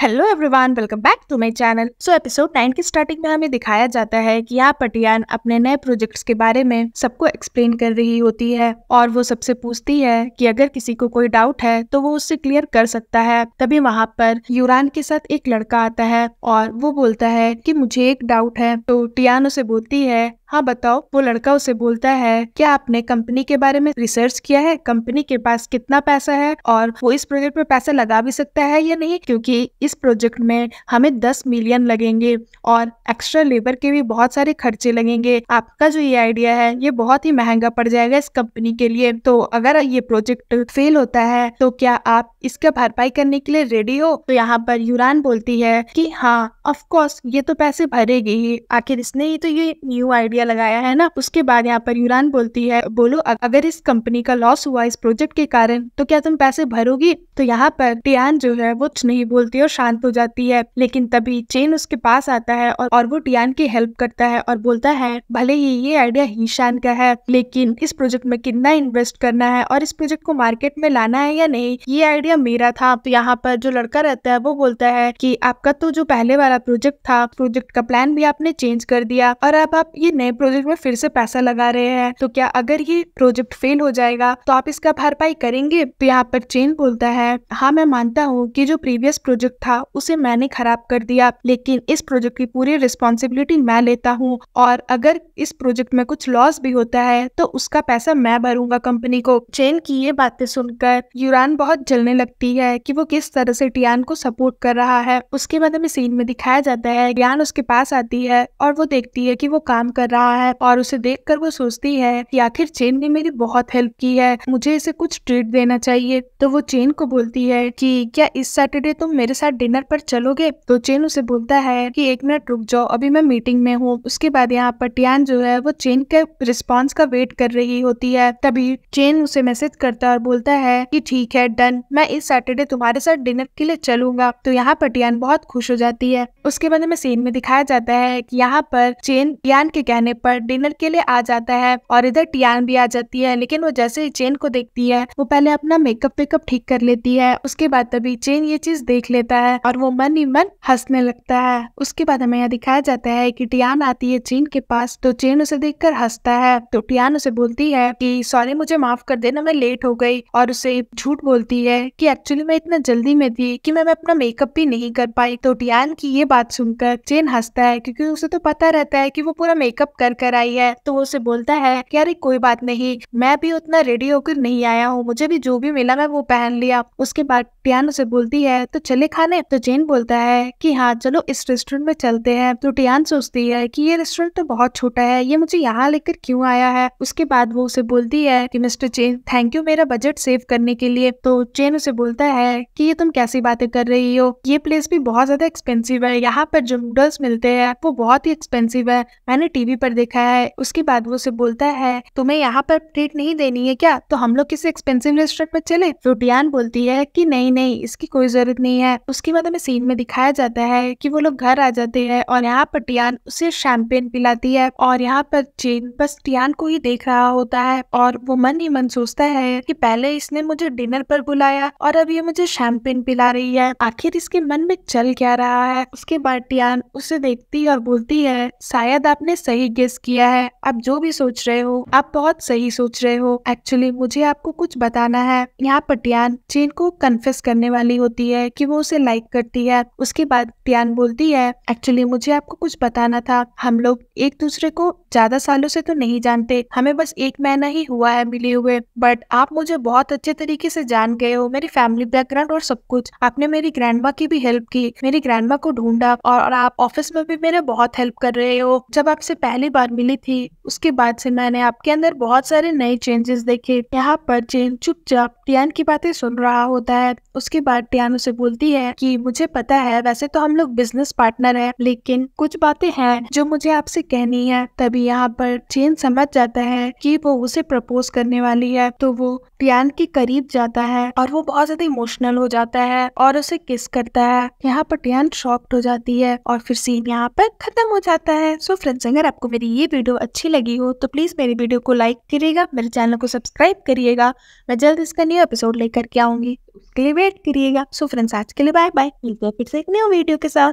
hello everyone welcome back to my channel so episode nine की starting में हमें दिखाया जाता है कि यहाँ पटियान अपने नए प्रोजेक्ट्स के बारे में सबको एक्सप्लेन कर रही होती है और वो सबसे पूछती है कि अगर किसी को कोई डाउट है तो वो उससे क्लियर कर सकता है तभी वहाँ पर यूरान के साथ एक लड़का आता है और वो बोलता है की मुझे एक डाउट है तो टियान उसे बोलती है हाँ बताओ वो लड़का उसे बोलता है क्या आपने कंपनी के बारे में रिसर्च किया है कंपनी के पास कितना पैसा है और वो इस प्रोजेक्ट में पैसा लगा भी सकता है या नहीं क्योंकि इस प्रोजेक्ट में हमें दस मिलियन लगेंगे और एक्स्ट्रा लेबर के भी बहुत सारे खर्चे लगेंगे आपका जो ये आइडिया है ये बहुत ही महंगा पड़ जाएगा इस कंपनी के लिए तो अगर ये प्रोजेक्ट फेल होता है तो क्या आप इसका भरपाई करने के लिए रेडी हो तो यहाँ पर यूरान बोलती है कि हाँ ऑफकोर्स ये तो पैसे भरेगी ही आखिर इसने ही तो ये न्यू आइडिया लगाया है ना उसके बाद यहाँ पर यूरान बोलती है बोलो अगर इस कंपनी का लॉस हुआ इस प्रोजेक्ट के कारण तो क्या तुम पैसे भरोगी तो यहाँ पर टियान जो है वो नहीं बोलती और शांत हो जाती है लेकिन तभी चेन उसके पास आता है और, और वो टियान की हेल्प करता है और बोलता है भले ही ये आइडिया शान का है लेकिन इस प्रोजेक्ट में कितना इन्वेस्ट करना है और इस प्रोजेक्ट को मार्केट में लाना है या नहीं ये आइडिया मेरा था तो यहाँ पर जो लड़का रहता है वो बोलता है की आपका तो जो पहले वाला प्रोजेक्ट था प्रोजेक्ट का प्लान भी आपने चेंज कर दिया और अब आप ये नए प्रोजेक्ट में फिर से पैसा लगा रहे हैं तो क्या अगर ये प्रोजेक्ट फेल हो जाएगा तो आप इसका भरपाई करेंगे तो यहाँ पर चेन बोलता है हाँ मैं मानता हूँ की जो प्रीवियस प्रोजेक्ट था था उसे मैंने खराब कर दिया लेकिन इस प्रोजेक्ट की पूरी रिस्पॉन्सिबिलिटी मैं लेता हूँ और अगर इस प्रोजेक्ट में कुछ लॉस भी होता है तो उसका पैसा मैं भरूंगा कंपनी को चेन की ये बातें सुनकर यूरान बहुत जलने लगती है कि वो किस तरह से टियान को सपोर्ट कर रहा है उसके बाद हमें सीन में दिखाया जाता है ज्ञान उसके पास आती है और वो देखती है कि वो काम कर रहा है और उसे देख वो सोचती है कि आखिर चेन ने मेरी बहुत हेल्प की है मुझे इसे कुछ ट्रीट देना चाहिए तो वो चेन को बोलती है कि क्या इस सैटरडे तुम मेरे साथ डिनर पर चलोगे तो चेन उसे बोलता है कि एक मिनट रुक जाओ अभी मैं मीटिंग में हूँ उसके बाद यहाँ पर टियान जो है वो चेन के रिस्पॉन्स का वेट कर रही होती है तभी चेन उसे मैसेज करता है और बोलता है कि ठीक है डन मैं इस सैटरडे तुम्हारे साथ डिनर के लिए चलूंगा तो यहाँ पर टियान बहुत खुश हो जाती है उसके बाद हमें सीन में दिखाया जाता है की यहाँ पर चेन टियान के कहने पर डिनर के लिए आ जाता है और इधर टियान भी आ जाती है लेकिन वो जैसे ही चेन को देखती है वो पहले अपना मेकअप वेकअप ठीक कर लेती है उसके बाद तभी चेन ये चीज देख लेता है है और वो मन ही मन हंसने लगता है उसके बाद हमें यहाँ दिखाया जाता है कि टियान आती है चीन के पास तो चीन उसे देख हंसता है तो टियान उसे बोलती है कि सॉरी मुझे माफ कर देना मैं लेट हो गई और उसे झूठ बोलती है कि एक्चुअली मैं इतना जल्दी में थी कि मैं अपना मेकअप भी नहीं कर पाई तो टियान की ये बात सुनकर चेन हंसता है क्योंकि उसे तो पता रहता है कि वो पूरा मेकअप कर कर आई है तो वो उसे बोलता है कि अरे कोई बात नहीं मैं भी उतना रेडी होकर नहीं आया हूँ मुझे भी जो भी मिला मैं वो पहन लिया उसके बाद टियान उसे बोलती है तो चले खाना ने तो जेन बोलता है कि हाँ चलो इस रेस्टोरेंट में चलते हैं तो टियान सोचती है कि ये रेस्टोरेंट तो बहुत छोटा है ये मुझे यहाँ लेकर क्यों आया है उसके बाद वो उसे बोलती है कि मिस्टर चेन थैंक यू मेरा बजट सेव करने के लिए तो चेन उसे बोलता है कि ये तुम कैसी बातें कर रही हो ये प्लेस भी बहुत ज्यादा एक्सपेंसिव है यहाँ पर जो नूडल्स मिलते हैं वो बहुत ही एक्सपेंसिव है मैंने टीवी पर देखा है उसके बाद वो उसे बोलता है तुम्हें यहाँ पर ट्रीट नहीं देनी है क्या तो हम लोग किसी एक्सपेंसिव रेस्टोरेंट पर चले तो टियान बोलती है की नहीं नहीं इसकी कोई जरूरत नहीं है उस उसके बाद हमें सीन में दिखाया जाता है कि वो लोग घर आ जाते हैं और यहाँ पर टियान उसे शैम्पेन पिलाती है और यहाँ पर चेन बस टियान को ही देख रहा होता है और वो मन ही मन सोचता है कि पहले इसने मुझे डिनर पर बुलाया और अब ये मुझे शैम्पेन पिला रही है आखिर इसके मन में चल क्या रहा है उसके बाद टियान उसे देखती और बोलती है शायद आपने सही गेस किया है आप जो भी सोच रहे हो आप बहुत सही सोच रहे हो एक्चुअली मुझे आपको कुछ बताना है यहाँ पर टियान चेन को कन्फेस करने वाली होती है की वो उसे लाइक करती है उसके बाद टियान बोलती है एक्चुअली मुझे आपको कुछ बताना था हम लोग एक दूसरे को ज्यादा सालों से तो नहीं जानते हमें बस एक महीना ही हुआ है मिले हुए बट आप मुझे बहुत अच्छे तरीके से जान गए हो मेरी फैमिली बैकग्राउंड और सब कुछ आपने मेरी ग्रैंड की भी हेल्प की मेरी ग्रैंड को ढूंढा और, और आप ऑफिस में भी मेरे बहुत हेल्प कर रहे हो जब आपसे पहली बार मिली थी उसके बाद से मैंने आपके अंदर बहुत सारे नए चेंजेस देखे यहाँ पर चेन चुपचाप टियान की बातें सुन रहा होता है उसके बाद टियान उसे बोलती है कि मुझे पता है वैसे तो हम लोग बिजनेस पार्टनर है लेकिन कुछ बातें हैं जो मुझे आपसे कहनी है तभी यहाँ पर चेन समझ जाता है कि वो उसे प्रपोज करने वाली है तो वो टियान के करीब जाता है और वो बहुत ज्यादा इमोशनल हो जाता है और उसे किस करता है यहाँ पर टियान शॉक्ड हो जाती है और फिर सीन यहाँ पर खत्म हो जाता है सो फ्रेंड्स अगर आपको मेरी ये वीडियो अच्छी लगी हो तो प्लीज मेरी वीडियो को लाइक करिएगा मेरे चैनल को सब्सक्राइब करिएगा मैं जल्द इसका न्यू एपिसोड लेकर के आऊंगी उसके लिए वेट करिएगा सो फ्रेंड्स आज के लिए बाय बाय मिलते हैं फिर से एक न्यू वीडियो के साथ